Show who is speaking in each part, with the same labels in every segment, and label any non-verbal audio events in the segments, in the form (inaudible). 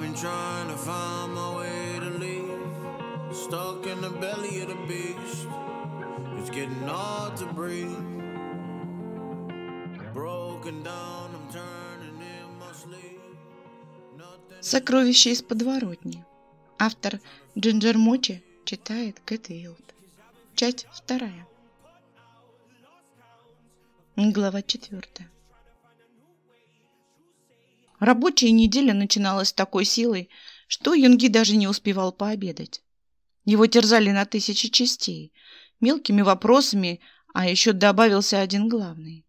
Speaker 1: been trying to find my way to leave. Stuck in the belly of the beast. It's getting hard to breathe. Broken down, I'm turning in my sleep. Сокровище из подворотни. Автор Джинджер Мочи читает Кэт Вилд. Часть вторая. Глава четвертая. Рабочая неделя начиналась с такой силой, что Юнги даже не успевал пообедать. Его терзали на тысячи частей, мелкими вопросами, а еще добавился один главный.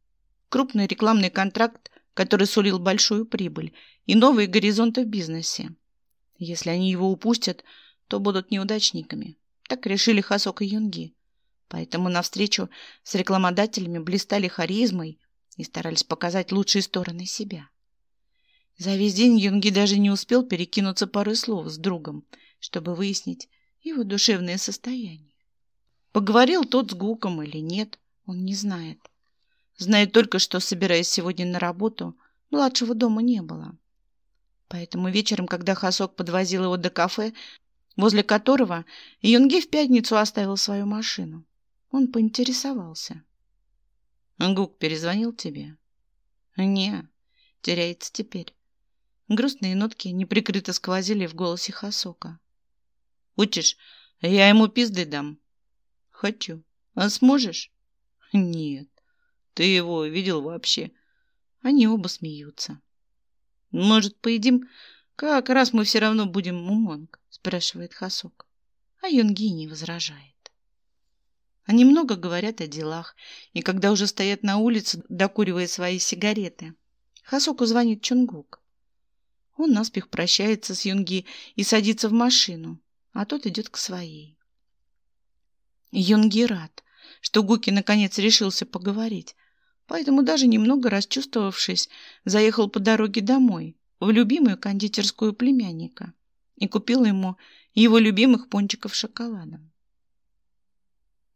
Speaker 1: Крупный рекламный контракт, который сулил большую прибыль, и новые горизонты в бизнесе. Если они его упустят, то будут неудачниками. Так решили Хасок и Юнги. Поэтому на встречу с рекламодателями блистали харизмой и старались показать лучшие стороны себя. За весь день Юнги даже не успел перекинуться парой слов с другом, чтобы выяснить его душевное состояние. Поговорил тот с Гуком или нет, он не знает. Знает только, что, собираясь сегодня на работу, младшего дома не было. Поэтому вечером, когда Хасок подвозил его до кафе, возле которого Юнги в пятницу оставил свою машину, он поинтересовался. «Гук перезвонил тебе?» «Не, теряется теперь. Грустные нотки неприкрыто сквозили в голосе Хасока. «Хочешь, я ему пизды дам?» «Хочу. А сможешь?» «Нет. Ты его видел вообще?» Они оба смеются. «Может, поедим? Как раз мы все равно будем мумонг?» спрашивает Хасок. А Юнги не возражает. Они много говорят о делах, и когда уже стоят на улице, докуривая свои сигареты, Хасоку звонит Чунгук. Он наспех прощается с Юнги и садится в машину, а тот идет к своей. Юнги рад, что Гуки наконец решился поговорить, поэтому даже немного расчувствовавшись, заехал по дороге домой, в любимую кондитерскую племянника, и купил ему его любимых пончиков шоколадом.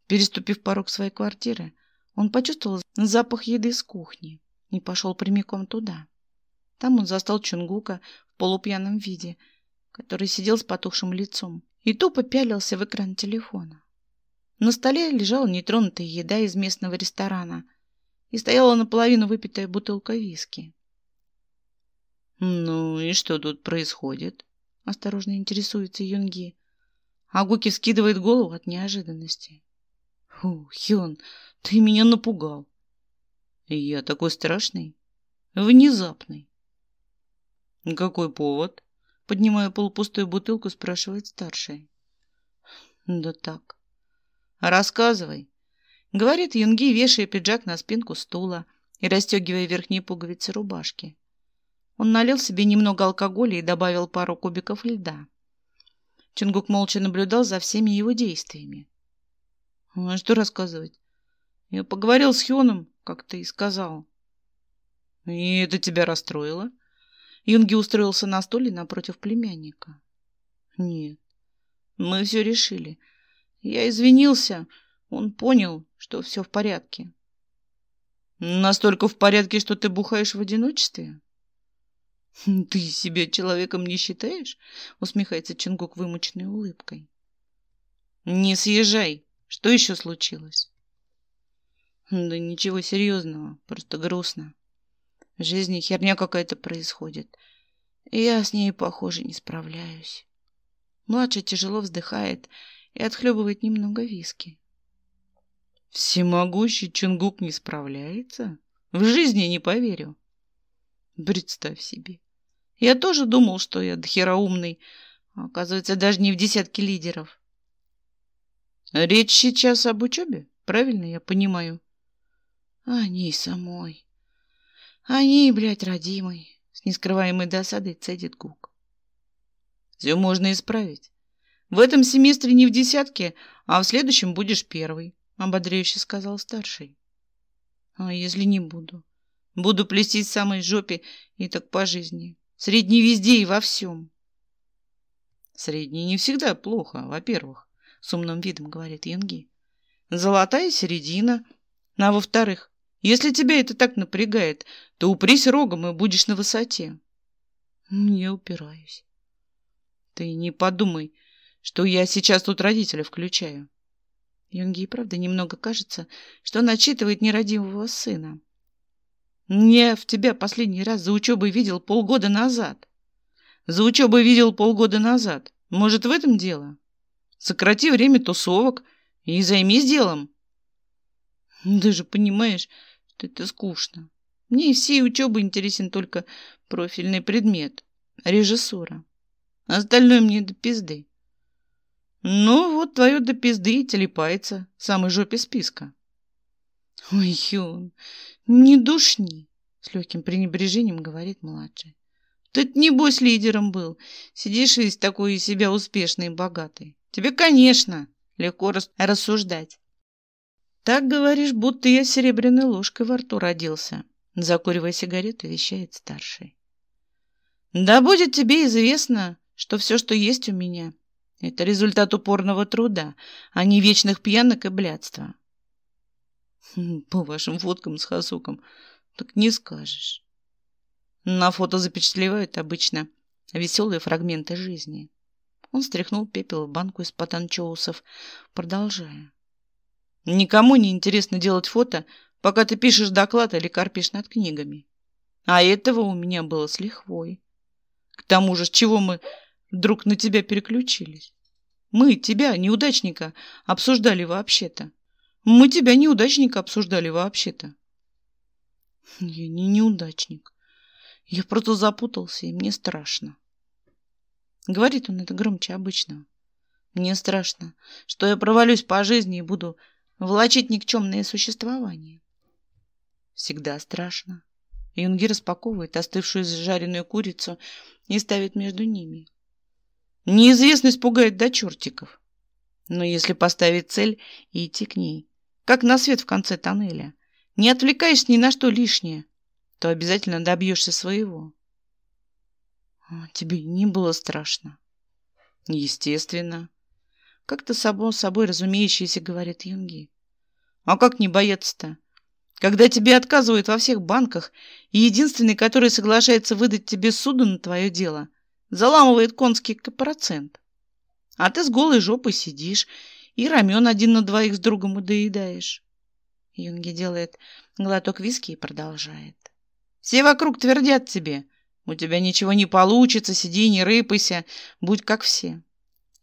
Speaker 1: Переступив порог своей квартиры, он почувствовал запах еды с кухни и пошел прямиком туда. Там он застал Чунгука в полупьяном виде, который сидел с потухшим лицом и тупо пялился в экран телефона. На столе лежала нетронутая еда из местного ресторана и стояла наполовину выпитая бутылка виски. «Ну и что тут происходит?» — осторожно интересуется Юнги. Агуки скидывает голову от неожиданности. «Фу, Хён, ты меня напугал!» «Я такой страшный, внезапный!» «Какой повод?» Поднимая полупустую бутылку, спрашивает старший. «Да так». «Рассказывай», — говорит Юнги, вешая пиджак на спинку стула и расстегивая верхние пуговицы рубашки. Он налил себе немного алкоголя и добавил пару кубиков льда. Чунгук молча наблюдал за всеми его действиями. Ну, а что рассказывать? Я поговорил с Хёном, как ты и сказал». «И это тебя расстроило?» Юнги устроился на стуле напротив племянника. «Нет, мы все решили. Я извинился. Он понял, что все в порядке». «Настолько в порядке, что ты бухаешь в одиночестве?» (laughs) «Ты себя человеком не считаешь?» — усмехается Чингук вымученной улыбкой. «Не съезжай! Что еще случилось?» «Да ничего серьезного, просто грустно». В жизни херня какая-то происходит. И я с ней, похоже, не справляюсь. Младший тяжело вздыхает и отхлебывает немного виски. Всемогущий Чунгук не справляется? В жизни не поверю. Представь себе. Я тоже думал, что я дохероумный. А оказывается, даже не в десятке лидеров. Речь сейчас об учебе, правильно я понимаю? О ней самой. Они, блядь, родимый, с нескрываемой досадой цедит Гук. Все можно исправить. В этом семестре не в десятке, а в следующем будешь первый, ободряюще сказал старший. А если не буду? Буду плестись в самой жопе и так по жизни. Средний везде и во всем. Средний не всегда плохо, во-первых, с умным видом говорит Янги. Золотая середина. А во-вторых, если тебя это так напрягает, ты упрись рогом и будешь на высоте. Не «Ну, упираюсь. Ты не подумай, что я сейчас тут родителя включаю. Юнги и правда немного кажется, что он отчитывает нерадивого сына. Не в тебя последний раз за учебой видел полгода назад. За учебой видел полгода назад. Может, в этом дело? Сократи время тусовок и займись делом. же понимаешь, что это скучно. Мне из всей учебы интересен только профильный предмет — режиссура. А остальное мне до пизды. Ну, вот твое до пизды и телепается в самой жопе списка. Ой, Хюн, не душни, с легким пренебрежением говорит младший. Ты небось лидером был. Сидишь весь такой из себя успешный и богатый. Тебе, конечно, легко рассуждать. Так говоришь, будто я серебряной ложкой во рту родился. Закуривая сигарету, вещает старший. «Да будет тебе известно, что все, что есть у меня, это результат упорного труда, а не вечных пьянок и блядства». Хм, «По вашим фоткам с Хасуком так не скажешь». На фото запечатлевают обычно веселые фрагменты жизни. Он стряхнул пепел в банку из-под продолжая. Никому не интересно делать фото пока ты пишешь доклад или а корпишь над книгами. А этого у меня было с лихвой. К тому же, с чего мы вдруг на тебя переключились? Мы тебя, неудачника, обсуждали вообще-то. Мы тебя, неудачника, обсуждали вообще-то. Я не неудачник. Я просто запутался, и мне страшно. Говорит он это громче обычного. Мне страшно, что я провалюсь по жизни и буду влачить никчемное существование. Всегда страшно. Юнги распаковывает остывшую зажаренную курицу и ставит между ними. Неизвестность пугает до чертиков. Но если поставить цель и идти к ней, как на свет в конце тоннеля, не отвлекаясь ни на что лишнее, то обязательно добьешься своего. А, тебе не было страшно? Естественно. Как-то само собой разумеющееся, говорит Юнги. А как не бояться-то? когда тебе отказывают во всех банках, и единственный, который соглашается выдать тебе суду на твое дело, заламывает конский процент. А ты с голой жопой сидишь и рамен один на двоих с другом доедаешь. Юнги делает глоток виски и продолжает. Все вокруг твердят тебе, у тебя ничего не получится, сиди, не рыпайся, будь как все.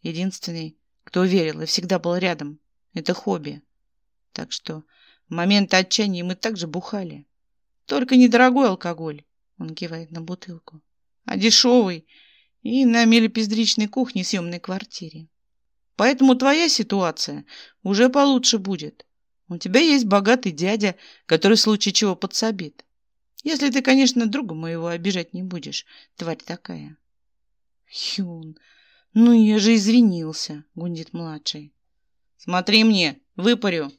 Speaker 1: Единственный, кто верил и всегда был рядом, это хобби. Так что в моменты отчаяния мы также бухали. Только недорогой алкоголь, он кивает на бутылку, а дешевый и на мелепиздричной кухне съемной квартире. Поэтому твоя ситуация уже получше будет. У тебя есть богатый дядя, который в случае чего подсобит. Если ты, конечно, друга моего обижать не будешь, тварь такая. Хюн, ну я же извинился, гундит младший. Смотри мне, выпарю,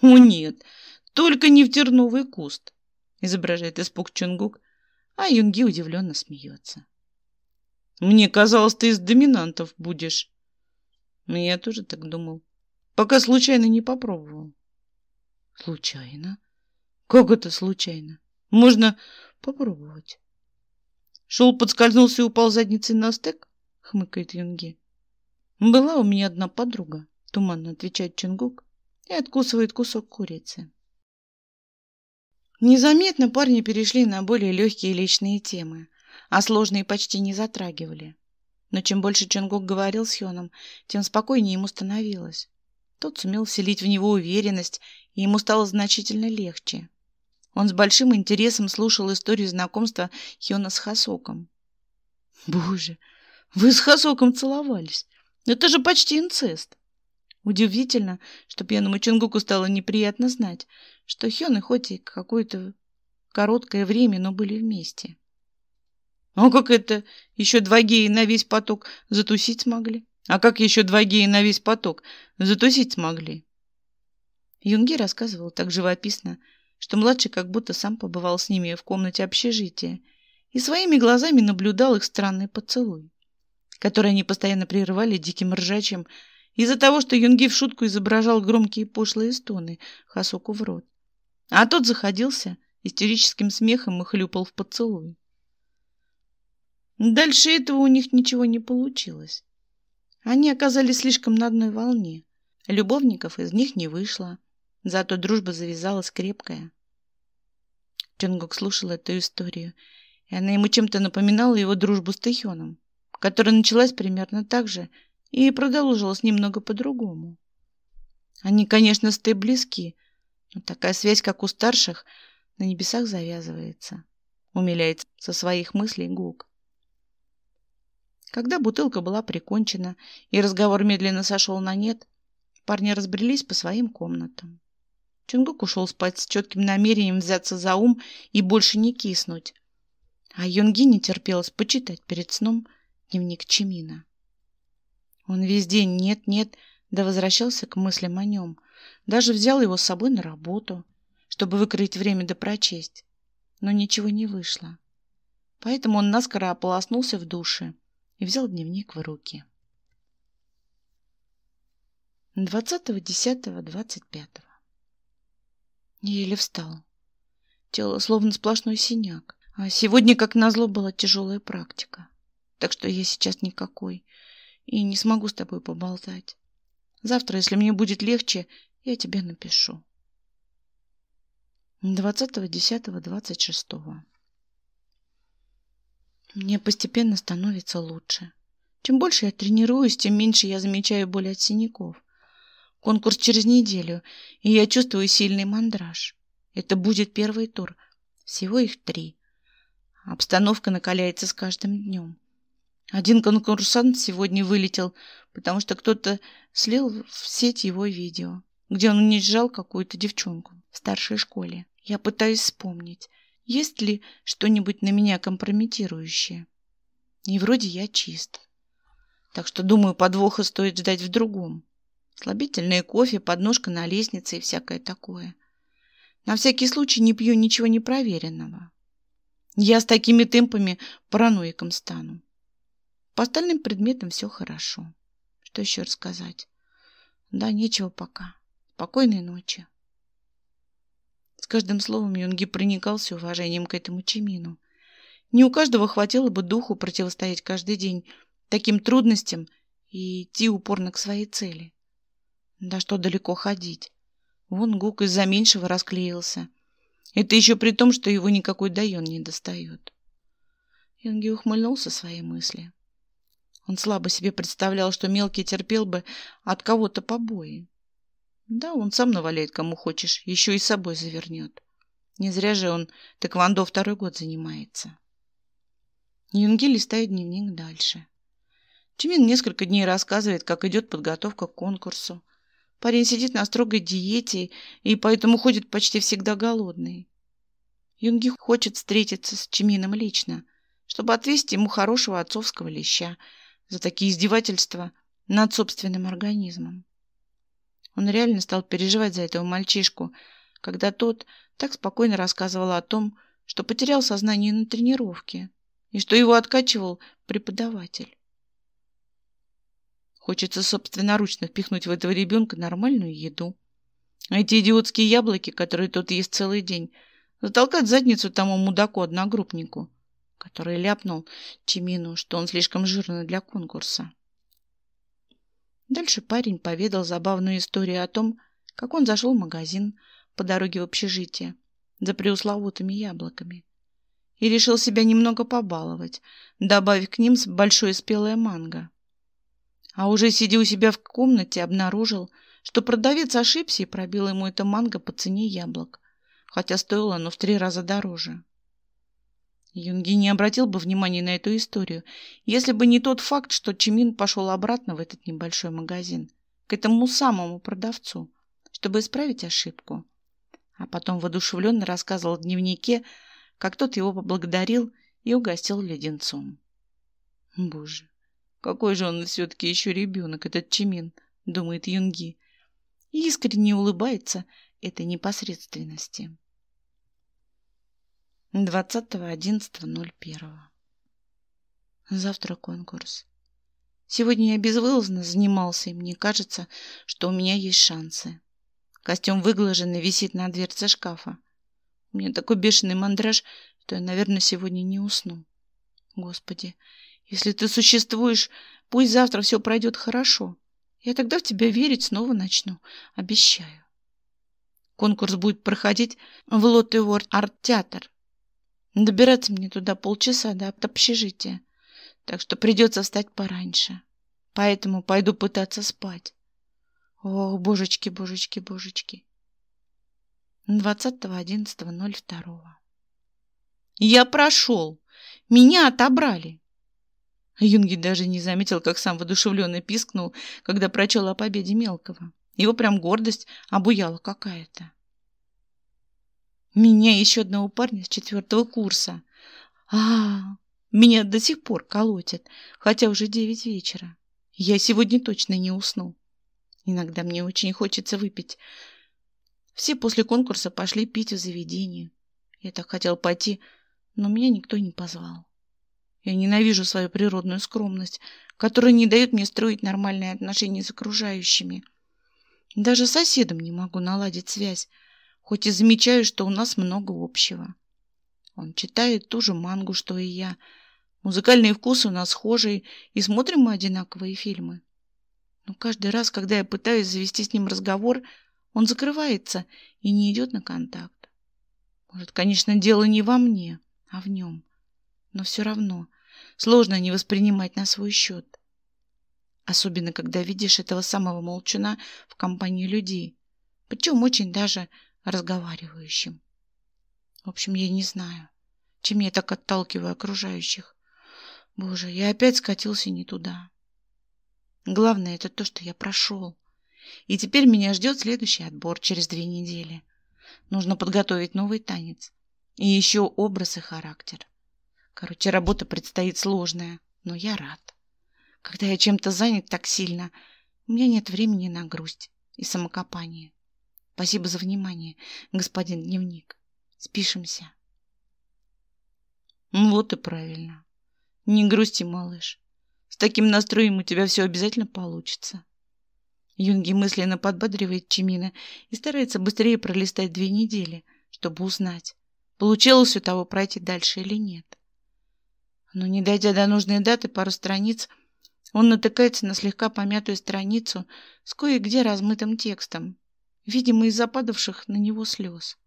Speaker 1: «О нет, только не в терновый куст!» — изображает испуг Чунгук, а Юнги удивленно смеется. «Мне казалось, ты из доминантов будешь». Ну, я тоже так думал, пока случайно не попробовал. «Случайно? Как это случайно? Можно попробовать». Шел подскользнулся и упал задницей на стек, хмыкает Юнги. Была у меня одна подруга, туманно отвечает Чунгук и откусывает кусок курицы. Незаметно парни перешли на более легкие личные темы, а сложные почти не затрагивали. Но чем больше Чонгок говорил с Хёном, тем спокойнее ему становилось. Тот сумел вселить в него уверенность, и ему стало значительно легче. Он с большим интересом слушал историю знакомства Хёна с Хасоком. «Боже, вы с Хасоком целовались! Это же почти инцест!» Удивительно, что пьяному Чингуку стало неприятно знать, что Хён и Хоти какое-то короткое время, но были вместе. О, а как это! Еще два гея на весь поток затусить смогли. А как еще два гея на весь поток затусить смогли? Юнги рассказывал так живописно, что младший как будто сам побывал с ними в комнате общежития и своими глазами наблюдал их странный поцелуй, который они постоянно прерывали диким ржачем из-за того, что Юнги в шутку изображал громкие пошлые стоны Хасоку в рот. А тот заходился истерическим смехом и хлюпал в поцелуй. Дальше этого у них ничего не получилось. Они оказались слишком на одной волне. Любовников из них не вышло, зато дружба завязалась крепкая. Чонгук слушал эту историю, и она ему чем-то напоминала его дружбу с Тэхёном, которая началась примерно так же, и продолжилось немного по-другому. Они, конечно, с ты близки, но такая связь, как у старших, на небесах завязывается. Умиляет со своих мыслей Гук. Когда бутылка была прикончена и разговор медленно сошел на нет, парни разбрелись по своим комнатам. Чунгук ушел спать с четким намерением взяться за ум и больше не киснуть. А Юнги не терпелось почитать перед сном дневник Чимина. Он весь день «нет-нет», да возвращался к мыслям о нем. Даже взял его с собой на работу, чтобы выкроить время да прочесть. Но ничего не вышло. Поэтому он наскоро ополоснулся в душе и взял дневник в руки. 20.10.25 Еле встал. Тело словно сплошной синяк. А сегодня, как назло, была тяжелая практика. Так что я сейчас никакой и не смогу с тобой поболтать. Завтра, если мне будет легче, я тебе напишу. 20.10.26 Мне постепенно становится лучше. Чем больше я тренируюсь, тем меньше я замечаю боли от синяков. Конкурс через неделю, и я чувствую сильный мандраж. Это будет первый тур. Всего их три. Обстановка накаляется с каждым днем. Один конкурсант сегодня вылетел, потому что кто-то слил в сеть его видео, где он унижал какую-то девчонку в старшей школе. Я пытаюсь вспомнить, есть ли что-нибудь на меня компрометирующее. И вроде я чист. Так что, думаю, подвоха стоит ждать в другом. Слабительное кофе, подножка на лестнице и всякое такое. На всякий случай не пью ничего непроверенного. Я с такими темпами параноиком стану. По остальным предметам все хорошо. Что еще рассказать? Да, нечего пока. Спокойной ночи. С каждым словом Юнги проникался уважением к этому Чимину. Не у каждого хватило бы духу противостоять каждый день таким трудностям и идти упорно к своей цели. Да что далеко ходить. Вон Гук из-за меньшего расклеился. Это еще при том, что его никакой дайон не достает. Юнги ухмыльнулся своей мысли. Он слабо себе представлял, что мелкий терпел бы от кого-то побои. Да, он сам наваляет кому хочешь, еще и собой завернет. Не зря же он тэквондо второй год занимается. Юнги листает дневник дальше. Чимин несколько дней рассказывает, как идет подготовка к конкурсу. Парень сидит на строгой диете и поэтому ходит почти всегда голодный. Юнги хочет встретиться с Чимином лично, чтобы отвезти ему хорошего отцовского леща – за такие издевательства над собственным организмом. Он реально стал переживать за этого мальчишку, когда тот так спокойно рассказывал о том, что потерял сознание на тренировке и что его откачивал преподаватель. Хочется собственноручно впихнуть в этого ребенка нормальную еду. А эти идиотские яблоки, которые тот ест целый день, затолкать задницу тому мудаку-одногруппнику который ляпнул Чимину, что он слишком жирный для конкурса. Дальше парень поведал забавную историю о том, как он зашел в магазин по дороге в общежитие за преусловутыми яблоками и решил себя немного побаловать, добавив к ним большое спелое манго. А уже сидя у себя в комнате, обнаружил, что продавец ошибся и пробил ему это манго по цене яблок, хотя стоило оно в три раза дороже. Юнги не обратил бы внимания на эту историю, если бы не тот факт, что Чимин пошел обратно в этот небольшой магазин, к этому самому продавцу, чтобы исправить ошибку. А потом воодушевленно рассказывал в дневнике, как тот его поблагодарил и угостил леденцом. «Боже, какой же он все-таки еще ребенок, этот Чимин!» — думает Юнги. И искренне улыбается этой непосредственности. 20.11.01. Завтра конкурс. Сегодня я безвылазно занимался, и мне кажется, что у меня есть шансы. Костюм выглаженный висит на дверце шкафа. У меня такой бешеный мандраж, что я, наверное, сегодня не усну. Господи, если ты существуешь, пусть завтра все пройдет хорошо. Я тогда в тебя верить снова начну, обещаю. Конкурс будет проходить в Лотте Уорд Арт-театр. Добираться мне туда полчаса до общежития, так что придется встать пораньше. Поэтому пойду пытаться спать. Ох, божечки, божечки, божечки. 20.11.02 Я прошел! Меня отобрали! Юнги даже не заметил, как сам воодушевленно пискнул, когда прочел о победе мелкого. Его прям гордость обуяла какая-то. Меня и еще одного парня с четвертого курса. А, -а, а Меня до сих пор колотит, хотя уже девять вечера. Я сегодня точно не усну. Иногда мне очень хочется выпить. Все после конкурса пошли пить в заведение. Я так хотел пойти, но меня никто не позвал. Я ненавижу свою природную скромность, которая не дает мне строить нормальные отношения с окружающими. Даже с соседом не могу наладить связь хоть и замечаю, что у нас много общего. Он читает ту же мангу, что и я. Музыкальные вкусы у нас схожие, и смотрим мы одинаковые фильмы. Но каждый раз, когда я пытаюсь завести с ним разговор, он закрывается и не идет на контакт. Может, конечно, дело не во мне, а в нем. Но все равно сложно не воспринимать на свой счет. Особенно, когда видишь этого самого молчуна в компании людей. Причем очень даже разговаривающим. В общем, я не знаю, чем я так отталкиваю окружающих. Боже, я опять скатился не туда. Главное, это то, что я прошел. И теперь меня ждет следующий отбор через две недели. Нужно подготовить новый танец. И еще образ и характер. Короче, работа предстоит сложная, но я рад. Когда я чем-то занят так сильно, у меня нет времени на грусть и самокопание. Спасибо за внимание, господин дневник. Спишемся. Ну, вот и правильно. Не грусти, малыш. С таким настроем у тебя все обязательно получится. Юнги мысленно подбадривает Чимина и старается быстрее пролистать две недели, чтобы узнать, получилось у того пройти дальше или нет. Но не дойдя до нужной даты пару страниц, он натыкается на слегка помятую страницу с кое-где размытым текстом видимо, из-за падавших на него слез.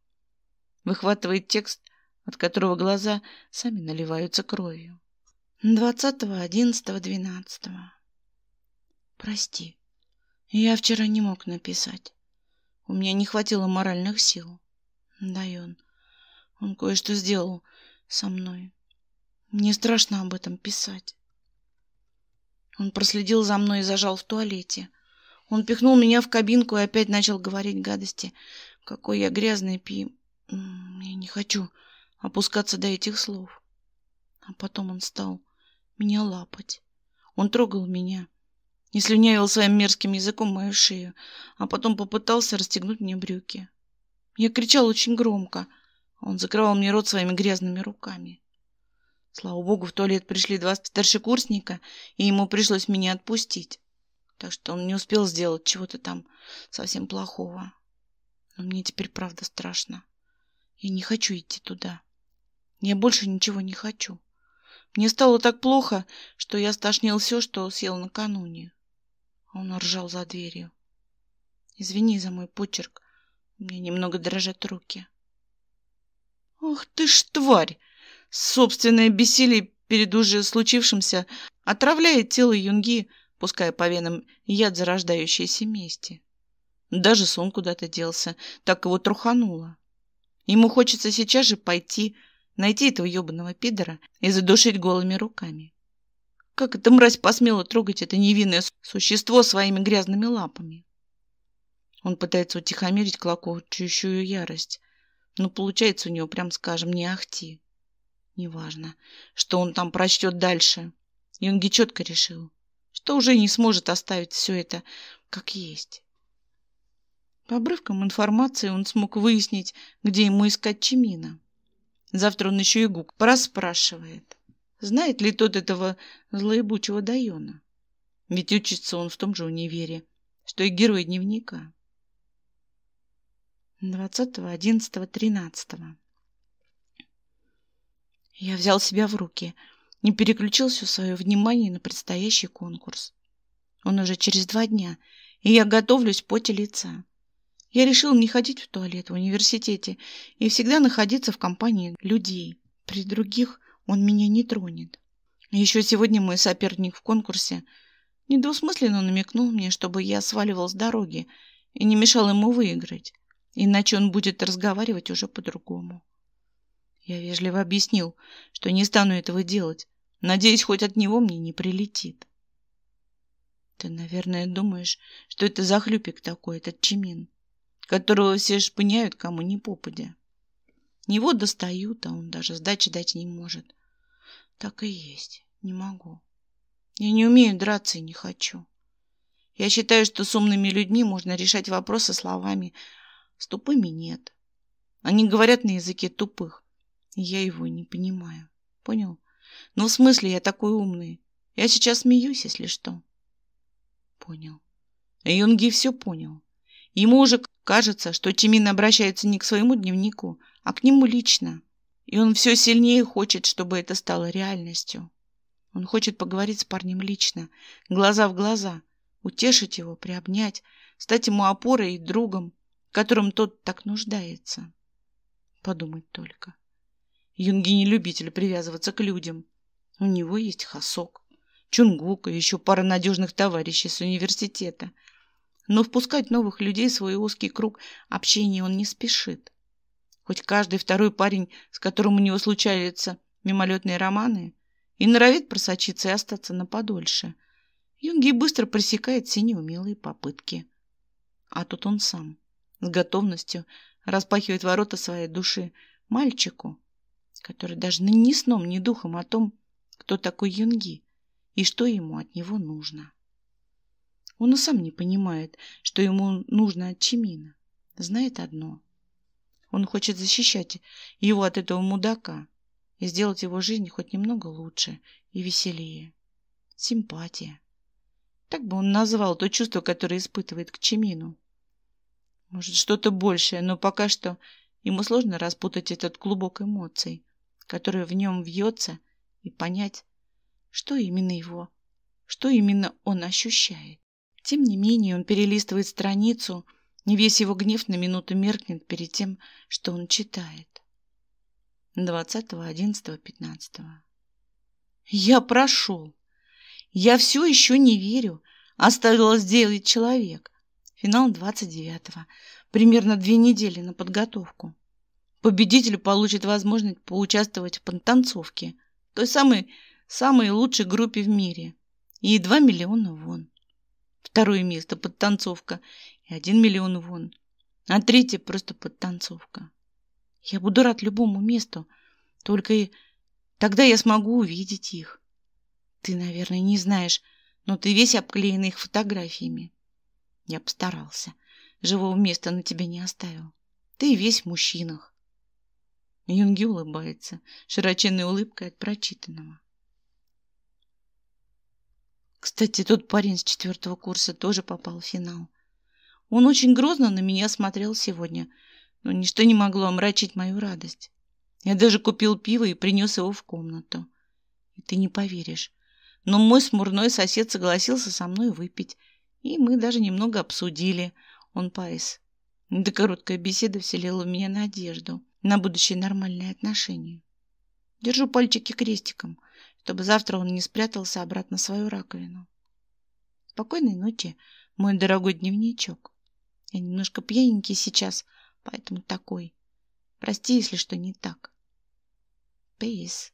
Speaker 1: Выхватывает текст, от которого глаза сами наливаются кровью. двадцатого одиннадцатого двенадцатого Прости, я вчера не мог написать. У меня не хватило моральных сил. да он он кое-что сделал со мной. Мне страшно об этом писать. Он проследил за мной и зажал в туалете. Он пихнул меня в кабинку и опять начал говорить гадости. Какой я грязный пи... Я не хочу опускаться до этих слов. А потом он стал меня лапать. Он трогал меня и слюнявил своим мерзким языком мою шею, а потом попытался расстегнуть мне брюки. Я кричал очень громко. а Он закрывал мне рот своими грязными руками. Слава богу, в туалет пришли два старшекурсника, и ему пришлось меня отпустить так что он не успел сделать чего-то там совсем плохого. Но мне теперь правда страшно. Я не хочу идти туда. Я больше ничего не хочу. Мне стало так плохо, что я стошнил все, что съел накануне. А он ржал за дверью. Извини за мой почерк. У меня немного дрожат руки. Ох ты ж тварь! Собственное бессилие перед уже случившимся отравляет тело Юнги пуская по венам яд зарождающейся мести. Даже сон куда-то делся, так его трухануло. Ему хочется сейчас же пойти, найти этого ебаного пидора и задушить голыми руками. Как эта мразь посмела трогать это невинное существо своими грязными лапами? Он пытается утихомирить клокочущую ярость, но получается у него, прям скажем, не ахти. Неважно, что он там прочтет дальше. Юнги четко решил то уже не сможет оставить все это как есть. По обрывкам информации он смог выяснить, где ему искать чимина Завтра он еще и Гук проспрашивает, знает ли тот этого злоебучего Дайона. Ведь учится он в том же универе, что и герой дневника. 20.11.13 Я взял себя в руки – не переключил все свое внимание на предстоящий конкурс. Он уже через два дня, и я готовлюсь в поте лица. Я решил не ходить в туалет в университете и всегда находиться в компании людей. При других он меня не тронет. Еще сегодня мой соперник в конкурсе недвусмысленно намекнул мне, чтобы я сваливал с дороги и не мешал ему выиграть, иначе он будет разговаривать уже по-другому. Я вежливо объяснил, что не стану этого делать, Надеюсь, хоть от него мне не прилетит. Ты, наверное, думаешь, что это за хлюпик такой, этот чимин, которого все шпыняют кому ни попадя. Него достают, а он даже сдачи дать не может. Так и есть, не могу. Я не умею драться и не хочу. Я считаю, что с умными людьми можно решать вопросы словами, с тупыми нет. Они говорят на языке тупых, я его не понимаю. Понял? Ну, в смысле, я такой умный. Я сейчас смеюсь, если что. Понял. Юнги все понял. Ему уже кажется, что Тимин обращается не к своему дневнику, а к нему лично. И он все сильнее хочет, чтобы это стало реальностью. Он хочет поговорить с парнем лично, глаза в глаза, утешить его, приобнять, стать ему опорой и другом, которым тот так нуждается. Подумать только. Юнги не любитель привязываться к людям. У него есть Хасок, Чунгук и еще пара надежных товарищей с университета. Но впускать новых людей в свой узкий круг общения он не спешит. Хоть каждый второй парень, с которым у него случаются мимолетные романы, и норовит просочиться и остаться на подольше. Юнги быстро пресекает все неумелые попытки. А тут он сам, с готовностью, распахивает ворота своей души мальчику, который даже ни сном, ни духом о том, кто такой Юнги и что ему от него нужно. Он и сам не понимает, что ему нужно от Чимина. Знает одно. Он хочет защищать его от этого мудака и сделать его жизнь хоть немного лучше и веселее. Симпатия. Так бы он назвал то чувство, которое испытывает к Чимину. Может, что-то большее, но пока что ему сложно распутать этот клубок эмоций, которое в нем вьется, и понять, что именно его, что именно он ощущает. Тем не менее, он перелистывает страницу, не весь его гнев на минуту меркнет перед тем, что он читает. 20.11.15 «Я прошел. Я все еще не верю. Оставила сделать человек». Финал 29-го. Примерно две недели на подготовку. Победитель получит возможность поучаствовать в подтанцовке, той самой, самой лучшей группе в мире. И 2 миллиона вон. Второе место – подтанцовка. И 1 миллион вон. А третье – просто подтанцовка. Я буду рад любому месту, только и тогда я смогу увидеть их. Ты, наверное, не знаешь, но ты весь обклеен их фотографиями. Я постарался. Живого места на тебе не оставил. Ты весь в мужчинах. Юнги улыбается, широченной улыбкой от прочитанного. Кстати, тот парень с четвертого курса тоже попал в финал. Он очень грозно на меня смотрел сегодня, но ничто не могло омрачить мою радость. Я даже купил пиво и принес его в комнату. И ты не поверишь, но мой смурной сосед согласился со мной выпить, и мы даже немного обсудили. Он пайс. Эта короткая беседа вселила в меня надежду на будущие нормальные отношения. Держу пальчики крестиком, чтобы завтра он не спрятался обратно в свою раковину. Спокойной ночи, мой дорогой дневничок. Я немножко пьяненький сейчас, поэтому такой. Прости, если что не так. Пейс.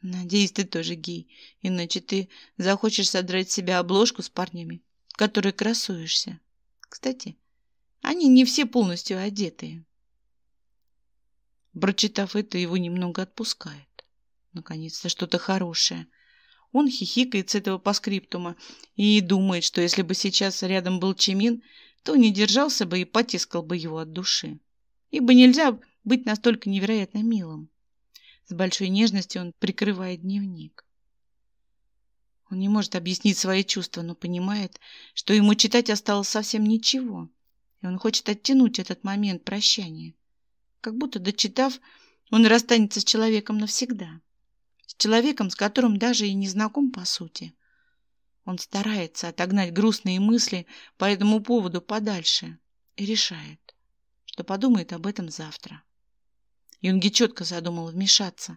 Speaker 1: Надеюсь, ты тоже гей, иначе ты захочешь содрать с себя обложку с парнями, которые красуешься. Кстати, они не все полностью одетые. Прочитав это, его немного отпускает. Наконец-то что-то хорошее. Он хихикает с этого поскриптума и думает, что если бы сейчас рядом был Чемин, то не держался бы и потискал бы его от души. Ибо нельзя быть настолько невероятно милым. С большой нежностью он прикрывает дневник. Он не может объяснить свои чувства, но понимает, что ему читать осталось совсем ничего. И он хочет оттянуть этот момент прощания. Как будто, дочитав, он расстанется с человеком навсегда. С человеком, с которым даже и не знаком по сути. Он старается отогнать грустные мысли по этому поводу подальше и решает, что подумает об этом завтра. Юнги четко задумал вмешаться.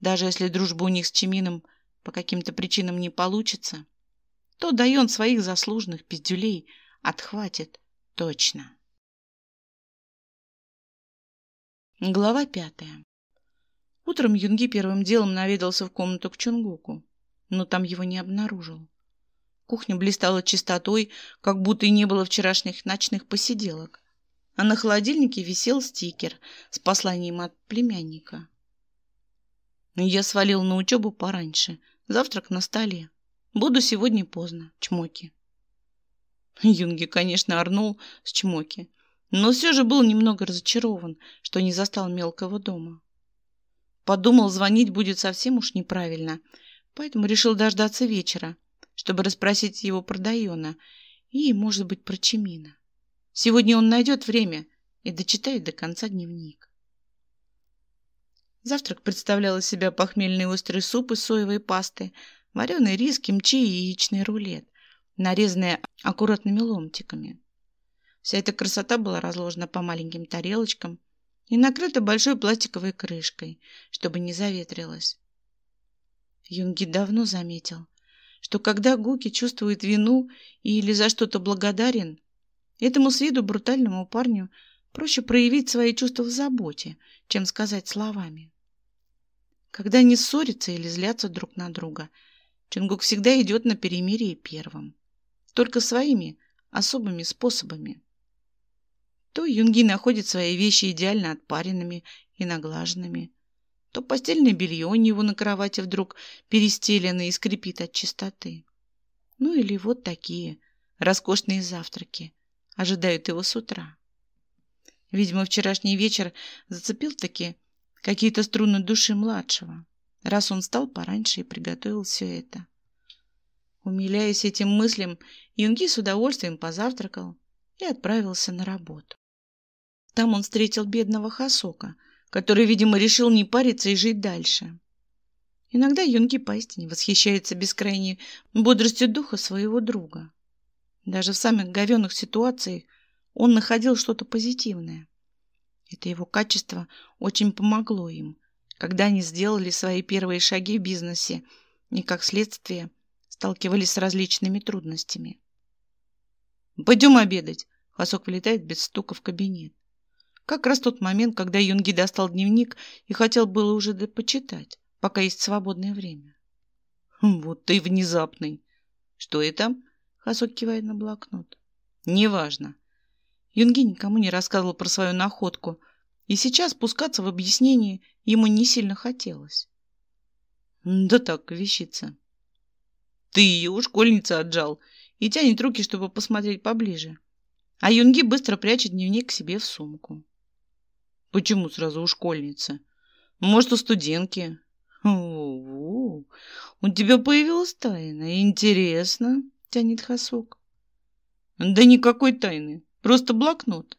Speaker 1: Даже если дружба у них с Чимином по каким-то причинам не получится, то он своих заслуженных пиздюлей отхватит точно. Глава пятая. Утром Юнги первым делом наведался в комнату к Чунгуку, но там его не обнаружил. Кухня блистала чистотой, как будто и не было вчерашних ночных посиделок. А на холодильнике висел стикер с посланием от племянника. Я свалил на учебу пораньше. Завтрак на столе. Буду сегодня поздно. Чмоки. Юнги, конечно, орнул с чмоки, но все же был немного разочарован, что не застал мелкого дома. Подумал, звонить будет совсем уж неправильно, поэтому решил дождаться вечера, чтобы расспросить его про Дайона и, может быть, про Чемина. Сегодня он найдет время и дочитает до конца дневник. Завтрак представлял из себя похмельный острый суп из соевой пасты, вареный рис, кимчи и яичный рулет, нарезанные аккуратными ломтиками. Вся эта красота была разложена по маленьким тарелочкам и накрыта большой пластиковой крышкой, чтобы не заветрилась. Юнги давно заметил, что когда Гуки чувствует вину или за что-то благодарен, этому с виду брутальному парню проще проявить свои чувства в заботе, чем сказать словами. Когда они ссорятся или злятся друг на друга, Чингук всегда идет на перемирие первым, только своими особыми способами. То юнги находит свои вещи идеально отпаренными и наглаженными, то постельное белье у него на кровати вдруг перестелено и скрипит от чистоты. Ну или вот такие роскошные завтраки ожидают его с утра. Видимо, вчерашний вечер зацепил-таки какие-то струны души младшего, раз он встал пораньше и приготовил все это. Умиляясь этим мыслям, Юнги с удовольствием позавтракал и отправился на работу. Там он встретил бедного Хасока, который, видимо, решил не париться и жить дальше. Иногда Юнги поистине восхищается бескрайней бодростью духа своего друга. Даже в самых говеных ситуациях он находил что-то позитивное. Это его качество очень помогло им, когда они сделали свои первые шаги в бизнесе и, как следствие, сталкивались с различными трудностями. «Пойдем обедать!» Хасок влетает без стука в кабинет. Как раз тот момент, когда Юнги достал дневник и хотел было уже почитать, пока есть свободное время. «Хм, вот ты внезапный. Что это? Хасок кивает на блокнот. Неважно. Юнги никому не рассказывал про свою находку, и сейчас пускаться в объяснение ему не сильно хотелось. Да так, вещица. Ты ее у школьницы отжал и тянет руки, чтобы посмотреть поближе. А Юнги быстро прячет дневник к себе в сумку. Почему сразу у школьницы? Может, у студентки? о у тебя появилась тайна. Интересно, тянет Хасок. Да никакой тайны, просто блокнот.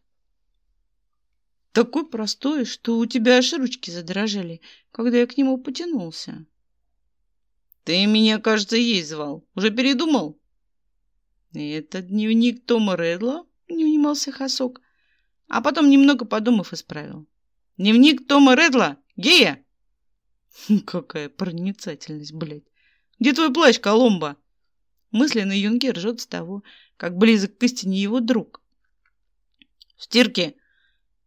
Speaker 1: Такой простой, что у тебя аж ручки задрожали, когда я к нему потянулся. Ты меня, кажется, ей звал. Уже передумал? Это дневник Тома Редла? Не унимался Хасок а потом, немного подумав, исправил. «Дневник Тома Редла! Гея!» (laughs) «Какая проницательность, блядь! Где твой плащ, Коломбо?» Мысленно Юнге ржет с того, как близок к истине его друг. «В стирке!»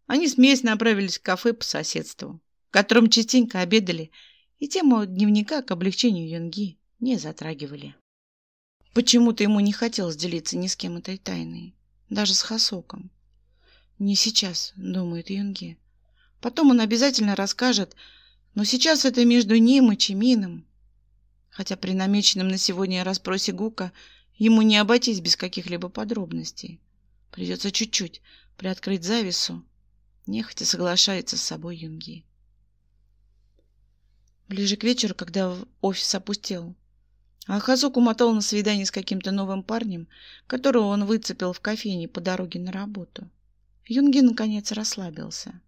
Speaker 1: Они смесь направились в кафе по соседству, в котором частенько обедали, и тему дневника к облегчению Юнги не затрагивали. Почему-то ему не хотелось делиться ни с кем этой тайной, даже с Хасоком. Не сейчас, думает Юнги. Потом он обязательно расскажет, но сейчас это между ним и Чимином. Хотя при намеченном на сегодня расспросе Гука ему не обойтись без каких-либо подробностей. Придется чуть-чуть приоткрыть завесу. Нехотя соглашается с собой Юнги. Ближе к вечеру, когда офис опустел, Ахазок умотал на свидание с каким-то новым парнем, которого он выцепил в кофейне по дороге на работу. Юнги наконец расслабился.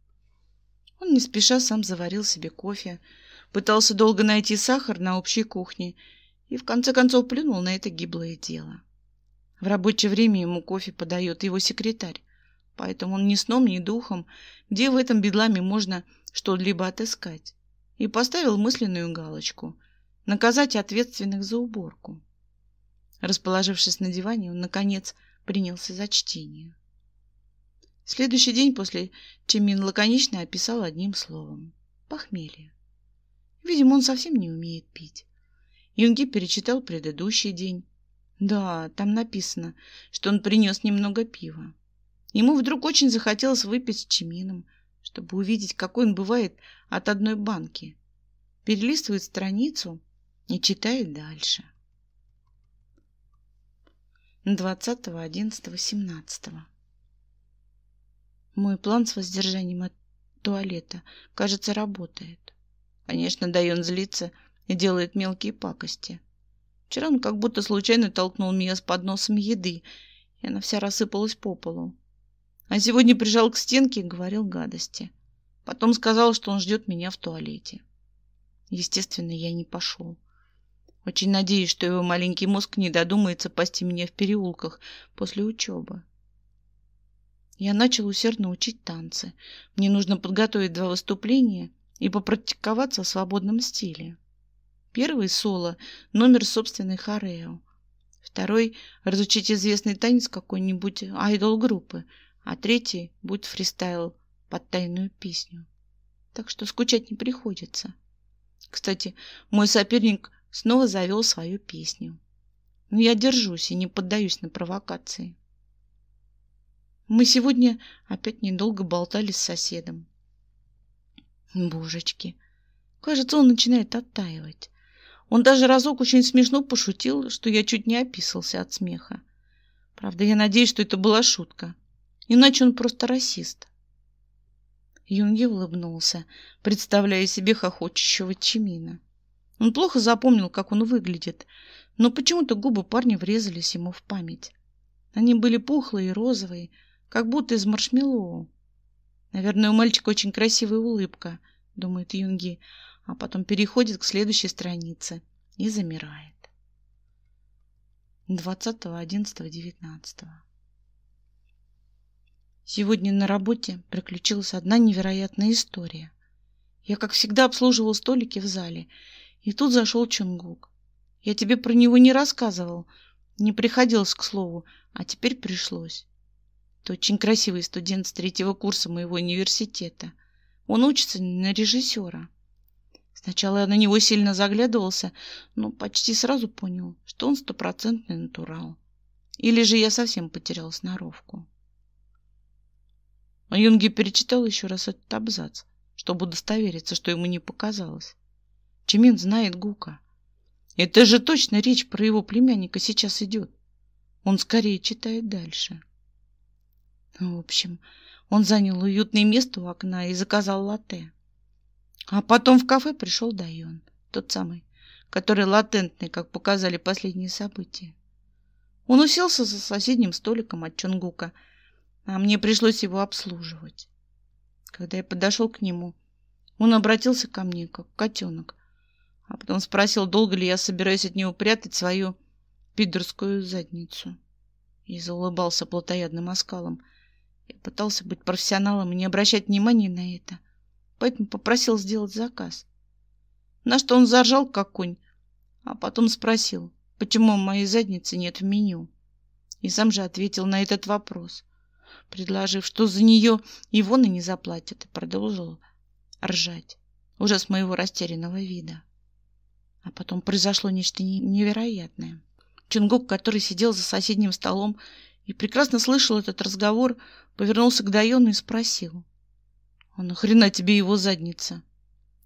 Speaker 1: Он не спеша сам заварил себе кофе, пытался долго найти сахар на общей кухне и в конце концов плюнул на это гиблое дело. В рабочее время ему кофе подает его секретарь, поэтому он ни сном, ни духом, где в этом бедламе можно что-либо отыскать, и поставил мысленную галочку — наказать ответственных за уборку. Расположившись на диване, он, наконец, принялся за чтение. Следующий день после Чемин лаконично описал одним словом – похмелье. Видимо, он совсем не умеет пить. Юнги перечитал предыдущий день. Да, там написано, что он принес немного пива. Ему вдруг очень захотелось выпить с Чемином, чтобы увидеть, какой он бывает от одной банки. Перелистывает страницу и читает дальше. 20.11.17 мой план с воздержанием от туалета, кажется, работает. Конечно, Дайон злится и делает мелкие пакости. Вчера он как будто случайно толкнул меня с подносом еды, и она вся рассыпалась по полу. А сегодня прижал к стенке и говорил гадости. Потом сказал, что он ждет меня в туалете. Естественно, я не пошел. Очень надеюсь, что его маленький мозг не додумается пасти меня в переулках после учебы. Я начал усердно учить танцы. Мне нужно подготовить два выступления и попрактиковаться в свободном стиле. Первый соло – номер собственной хорео. Второй – разучить известный танец какой-нибудь айдол-группы. А третий – будет фристайл под тайную песню. Так что скучать не приходится. Кстати, мой соперник снова завел свою песню. Но я держусь и не поддаюсь на провокации. Мы сегодня опять недолго болтали с соседом. Божечки, кажется, он начинает оттаивать. Он даже разок очень смешно пошутил, что я чуть не описался от смеха. Правда, я надеюсь, что это была шутка. Иначе он просто расист. Юнги улыбнулся, представляя себе хохочущего Чимина. Он плохо запомнил, как он выглядит, но почему-то губы парня врезались ему в память. Они были пухлые и розовые, как будто из маршмеллоу. Наверное, у мальчика очень красивая улыбка, думает Юнги, а потом переходит к следующей странице и замирает. 20, Сегодня на работе приключилась одна невероятная история. Я, как всегда, обслуживал столики в зале, и тут зашел Чунгук. Я тебе про него не рассказывал, не приходилось к слову, а теперь пришлось. Это очень красивый студент с третьего курса моего университета. Он учится на режиссера. Сначала я на него сильно заглядывался, но почти сразу понял, что он стопроцентный натурал. Или же я совсем потерял сноровку. А Юнги перечитал еще раз этот абзац, чтобы удостовериться, что ему не показалось. Чимин знает Гука. Это же точно речь про его племянника сейчас идет. Он скорее читает дальше. В общем, он занял уютное место у окна и заказал латте. А потом в кафе пришел Дайон, тот самый, который латентный, как показали последние события. Он уселся за соседним столиком от Чонгука, а мне пришлось его обслуживать. Когда я подошел к нему, он обратился ко мне, как котенок, а потом спросил, долго ли я собираюсь от него прятать свою пидорскую задницу. И заулыбался плотоядным оскалом — я пытался быть профессионалом и не обращать внимания на это, поэтому попросил сделать заказ. На что он заржал, как конь, а потом спросил, почему моей задницы нет в меню. И сам же ответил на этот вопрос, предложив, что за нее и вон и не заплатят, и продолжил ржать, уже с моего растерянного вида. А потом произошло нечто невероятное. Чунгук, который сидел за соседним столом и прекрасно слышал этот разговор, повернулся к Дайону и спросил. «А нахрена тебе его задница?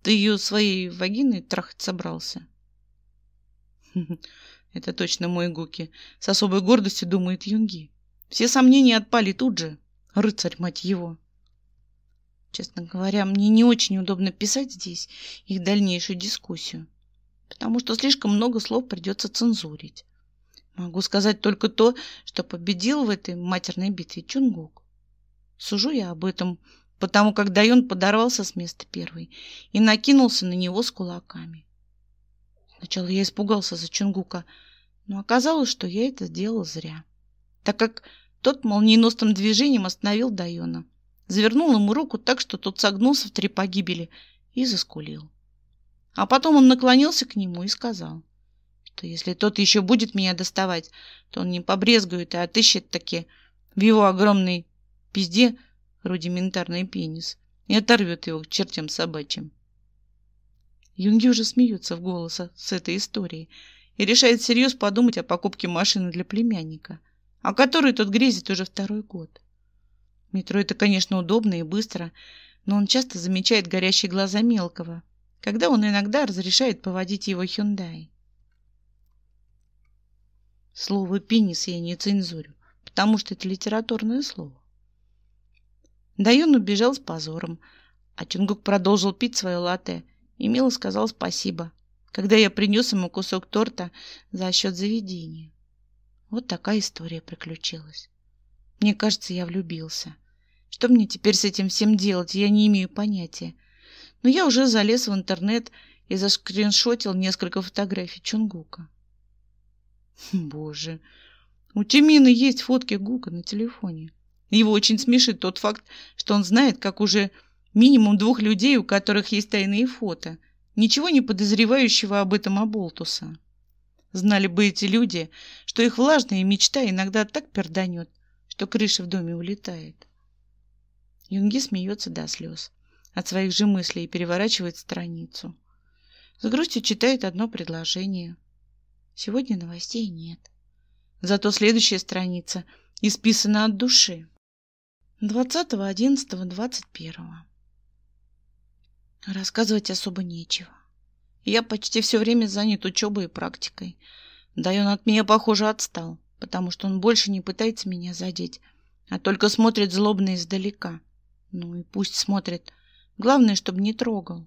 Speaker 1: Ты ее своей вагиной трахать собрался?» (laughs) «Это точно мой Гуки», — с особой гордостью думает Юнги. «Все сомнения отпали тут же. Рыцарь, мать его!» Честно говоря, мне не очень удобно писать здесь их дальнейшую дискуссию, потому что слишком много слов придется цензурить. Могу сказать только то, что победил в этой матерной битве Чунгук. Сужу я об этом, потому как Дайон подорвался с места первой и накинулся на него с кулаками. Сначала я испугался за Чунгука, но оказалось, что я это сделал зря, так как тот молниеносным движением остановил Дайона, завернул ему руку так, что тот согнулся в три погибели и заскулил. А потом он наклонился к нему и сказал, что если тот еще будет меня доставать, то он не побрезгует и отыщет таки в его огромной пизде рудиментарный пенис и оторвет его к чертям собачьим. Юнги уже смеется в голоса с этой историей и решает всерьез подумать о покупке машины для племянника, о которой тот грезит уже второй год. Метро это, конечно, удобно и быстро, но он часто замечает горящие глаза мелкого, когда он иногда разрешает поводить его Hyundai. Слово «пенис» я не цензурю, потому что это литературное слово. Дайон убежал с позором, а Чунгук продолжил пить свое латте и мило сказал спасибо, когда я принес ему кусок торта за счет заведения. Вот такая история приключилась. Мне кажется, я влюбился. Что мне теперь с этим всем делать, я не имею понятия. Но я уже залез в интернет и заскриншотил несколько фотографий Чунгука. Хм, боже, у Тимины есть фотки Гука на телефоне. Его очень смешит тот факт, что он знает, как уже минимум двух людей, у которых есть тайные фото, ничего не подозревающего об этом Аболтуса. Знали бы эти люди, что их влажная мечта иногда так перданет, что крыша в доме улетает. Юнги смеется до слез от своих же мыслей и переворачивает страницу. С грустью читает одно предложение. Сегодня новостей нет. Зато следующая страница исписана от души. 20.11.21. Рассказывать особо нечего. Я почти все время занят учебой и практикой. Да и он от меня, похоже, отстал, потому что он больше не пытается меня задеть, а только смотрит злобно издалека. Ну и пусть смотрит. Главное, чтобы не трогал.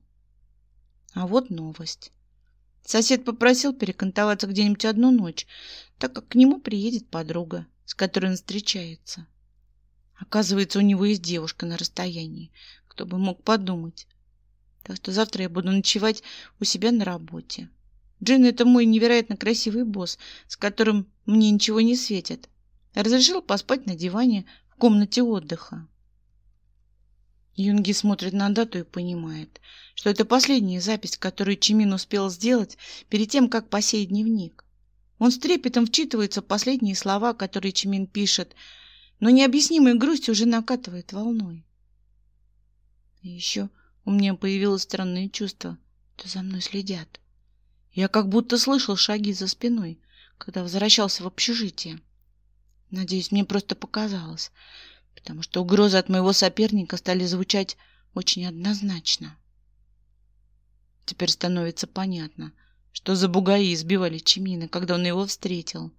Speaker 1: А вот новость. Сосед попросил перекантоваться где-нибудь одну ночь, так как к нему приедет подруга, с которой он встречается. Оказывается, у него есть девушка на расстоянии. Кто бы мог подумать. Так что завтра я буду ночевать у себя на работе. Джин — это мой невероятно красивый босс, с которым мне ничего не светит. Разрешил поспать на диване в комнате отдыха. Юнги смотрит на дату и понимает, что это последняя запись, которую Чимин успел сделать перед тем, как посеять дневник. Он с трепетом вчитывается в последние слова, которые Чимин пишет — но необъяснимая грусть уже накатывает волной. И еще у меня появилось странное чувство, что за мной следят. Я как будто слышал шаги за спиной, когда возвращался в общежитие. Надеюсь, мне просто показалось, потому что угрозы от моего соперника стали звучать очень однозначно. Теперь становится понятно, что за бугаи избивали Чемина, когда он его встретил.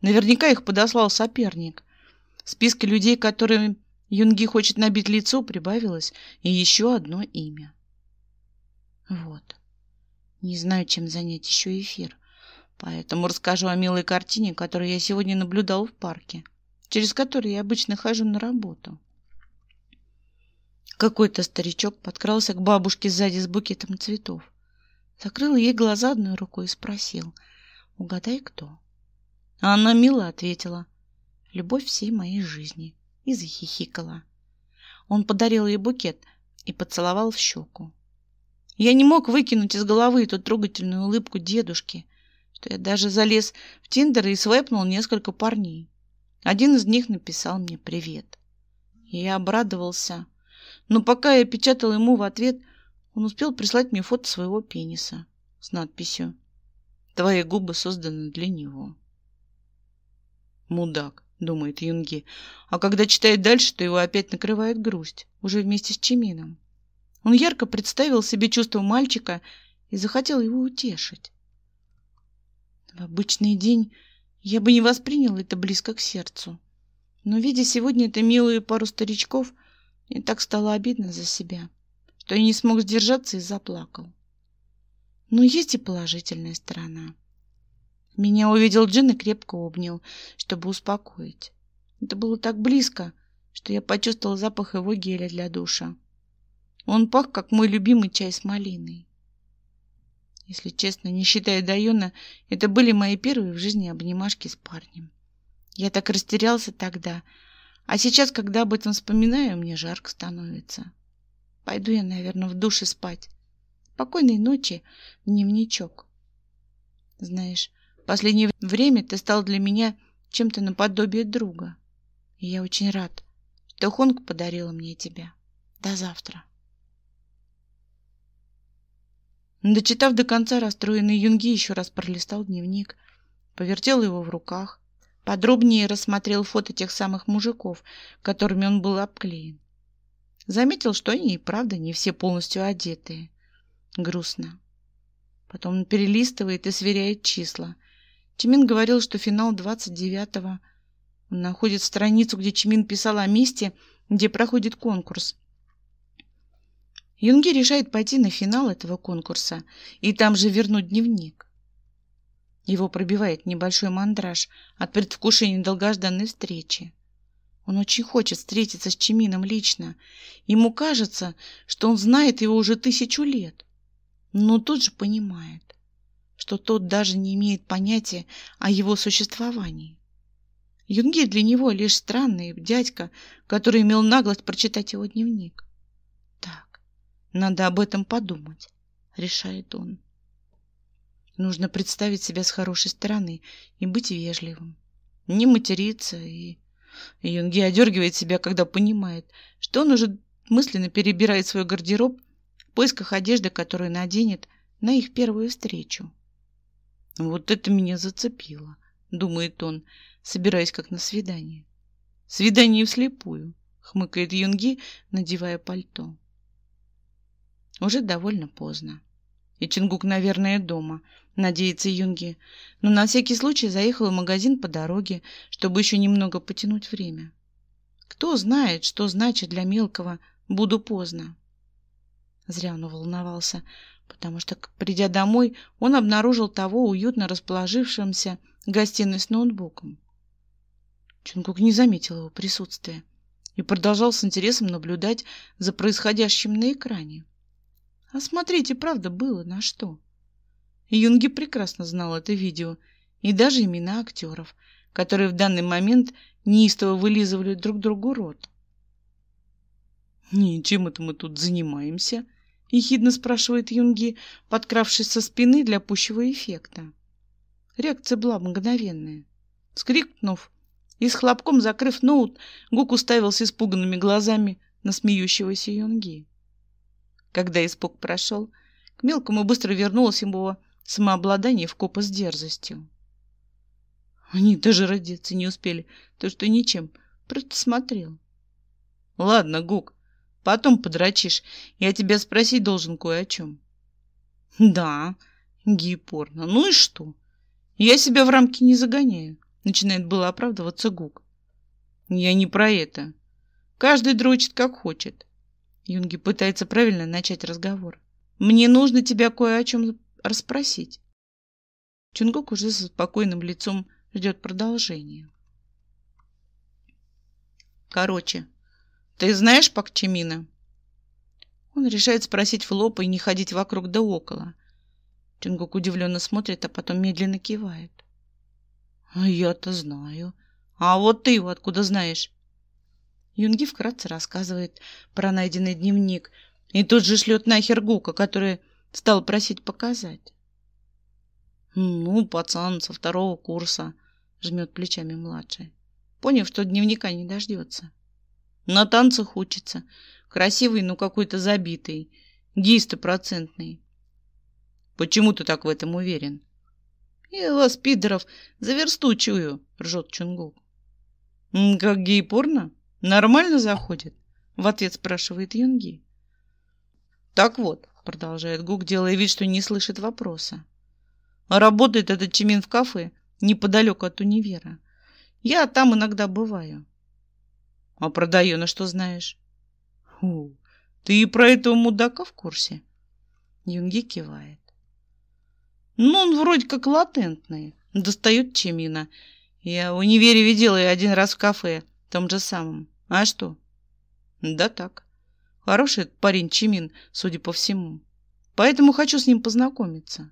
Speaker 1: Наверняка их подослал соперник — в списке людей, которым Юнги хочет набить лицо, прибавилось и еще одно имя. Вот. Не знаю, чем занять еще эфир, поэтому расскажу о милой картине, которую я сегодня наблюдал в парке, через который я обычно хожу на работу. Какой-то старичок подкрался к бабушке сзади с букетом цветов. Закрыл ей глаза одной рукой и спросил, угадай, кто. А она мило ответила, любовь всей моей жизни, и захихикала. Он подарил ей букет и поцеловал в щеку. Я не мог выкинуть из головы эту трогательную улыбку дедушки, что я даже залез в Тиндер и свайпнул несколько парней. Один из них написал мне «Привет». И я обрадовался. Но пока я печатал ему в ответ, он успел прислать мне фото своего пениса с надписью «Твои губы созданы для него». Мудак думает Юнги, а когда читает дальше, то его опять накрывает грусть, уже вместе с Чимином. Он ярко представил себе чувство мальчика и захотел его утешить. В обычный день я бы не воспринял это близко к сердцу. Но, видя сегодня это милую пару старичков, мне так стало обидно за себя, что я не смог сдержаться и заплакал. Но есть и положительная сторона. Меня увидел Джин и крепко обнял, чтобы успокоить. Это было так близко, что я почувствовал запах его геля для душа. Он пах, как мой любимый чай с малиной. Если честно, не считая Дайона, это были мои первые в жизни обнимашки с парнем. Я так растерялся тогда, а сейчас, когда об этом вспоминаю, мне жарко становится. Пойду я, наверное, в душе спать. Спокойной ночи, дневничок. Знаешь, Последнее время ты стал для меня чем-то наподобие друга. И я очень рад, что Хонг подарила мне тебя. До завтра. Дочитав до конца, расстроенный Юнги еще раз пролистал дневник, повертел его в руках, подробнее рассмотрел фото тех самых мужиков, которыми он был обклеен. Заметил, что они и правда не все полностью одетые. Грустно. Потом он перелистывает и сверяет числа. Чимин говорил, что финал 29-го. Он находит страницу, где Чимин писал о месте, где проходит конкурс. Юнги решает пойти на финал этого конкурса и там же вернуть дневник. Его пробивает небольшой мандраж от предвкушения долгожданной встречи. Он очень хочет встретиться с Чимином лично. Ему кажется, что он знает его уже тысячу лет, но тут же понимает, что тот даже не имеет понятия о его существовании. Юнги для него лишь странный дядька, который имел наглость прочитать его дневник. Так, надо об этом подумать, решает он. Нужно представить себя с хорошей стороны и быть вежливым. Не материться и... Юнги одергивает себя, когда понимает, что он уже мысленно перебирает свой гардероб в поисках одежды, которую наденет на их первую встречу. Вот это меня зацепило, думает он, собираясь как на свидание. Свидание вслепую, хмыкает Юнги, надевая пальто. Уже довольно поздно. И Чингук, наверное, дома, надеется Юнги, но на всякий случай заехал в магазин по дороге, чтобы еще немного потянуть время. Кто знает, что значит для мелкого «буду поздно». Зря он волновался потому что, придя домой, он обнаружил того уютно расположившимся в гостиной с ноутбуком. Чунгук не заметил его присутствия и продолжал с интересом наблюдать за происходящим на экране. А смотрите, правда было на что. Юнги прекрасно знал это видео и даже имена актеров, которые в данный момент неистово вылизывали друг другу рот. «Не, чем это мы тут занимаемся?» — ехидно спрашивает Юнги, подкравшись со спины для пущего эффекта. Реакция была мгновенная. Скрикнув и с хлопком закрыв ноут, Гук уставился испуганными глазами на смеющегося Юнги. Когда испуг прошел, к мелкому быстро вернулось его самообладание в копа с дерзостью. Они даже родиться не успели, то что ничем, просто смотрел. — Ладно, Гук, Потом подрочишь. Я тебя спросить должен кое о чем. Да, гей Ну и что? Я себя в рамки не загоняю. Начинает было оправдываться Гук. Я не про это. Каждый дрочит как хочет. Юнги пытается правильно начать разговор. Мне нужно тебя кое о чем расспросить. Чунгук уже со спокойным лицом ждет продолжения. Короче, ты знаешь Пакчемина? Он решает спросить в лоб и не ходить вокруг да около. Чингук удивленно смотрит, а потом медленно кивает. А я-то знаю. А вот ты его откуда знаешь? Юнги вкратце рассказывает про найденный дневник и тут же шлет нахер Гука, который стал просить показать. «Ну, пацан со второго курса», — жмет плечами младший, поняв, что дневника не дождется. На танцах учится. Красивый, но ну, какой-то забитый. Гей стопроцентный. Почему ты так в этом уверен? Я вас, пидоров, за ржет Чунгук. Как гей-порно? Нормально заходит? В ответ спрашивает Юнги. Так вот, продолжает Гук, делая вид, что не слышит вопроса. работает этот Чимин в кафе неподалеку от универа. Я там иногда бываю. А про Дайона что знаешь? Фу, ты и про этого мудака в курсе? Юнги кивает. Ну, он вроде как латентный. Достает Чемина. Я в универе видела ее один раз в кафе. Том же самом. А что? Да так. Хороший парень Чимин, судя по всему. Поэтому хочу с ним познакомиться.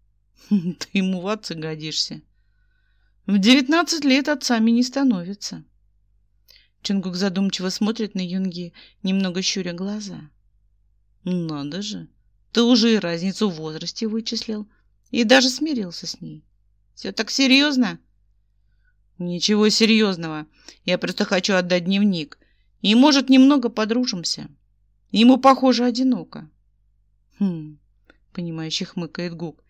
Speaker 1: (laughs) Ты ему в отцы годишься. В девятнадцать лет отцами не становится. Чингук задумчиво смотрит на Юнги, немного щуря глаза. «Надо же! Ты уже и разницу в возрасте вычислил, и даже смирился с ней. Все так серьезно?» «Ничего серьезного. Я просто хочу отдать дневник. И, может, немного подружимся. Ему, похоже, одиноко». «Хм...» — понимающе хмыкает Гук.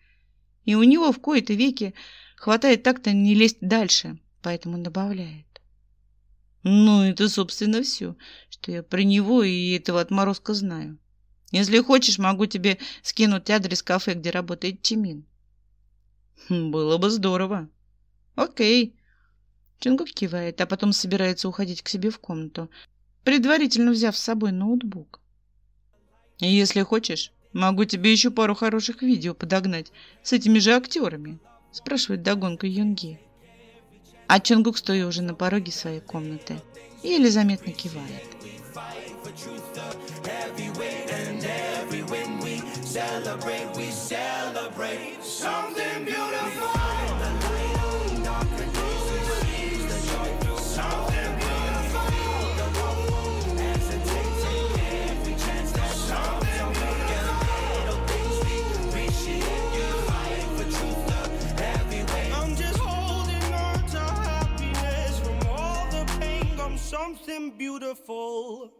Speaker 1: «И у него в кои-то веки хватает так-то не лезть дальше, поэтому добавляет. Ну, это, собственно, все, что я про него и этого отморозка знаю. Если хочешь, могу тебе скинуть адрес кафе, где работает Тимин. Хм, было бы здорово. Окей. Чингук кивает, а потом собирается уходить к себе в комнату, предварительно взяв с собой ноутбук. Если хочешь, могу тебе еще пару хороших видео подогнать с этими же актерами, спрашивает догонка Юнги а Чонгук, стоя уже на пороге своей комнаты, еле заметно кивает. celebrate we something beautiful.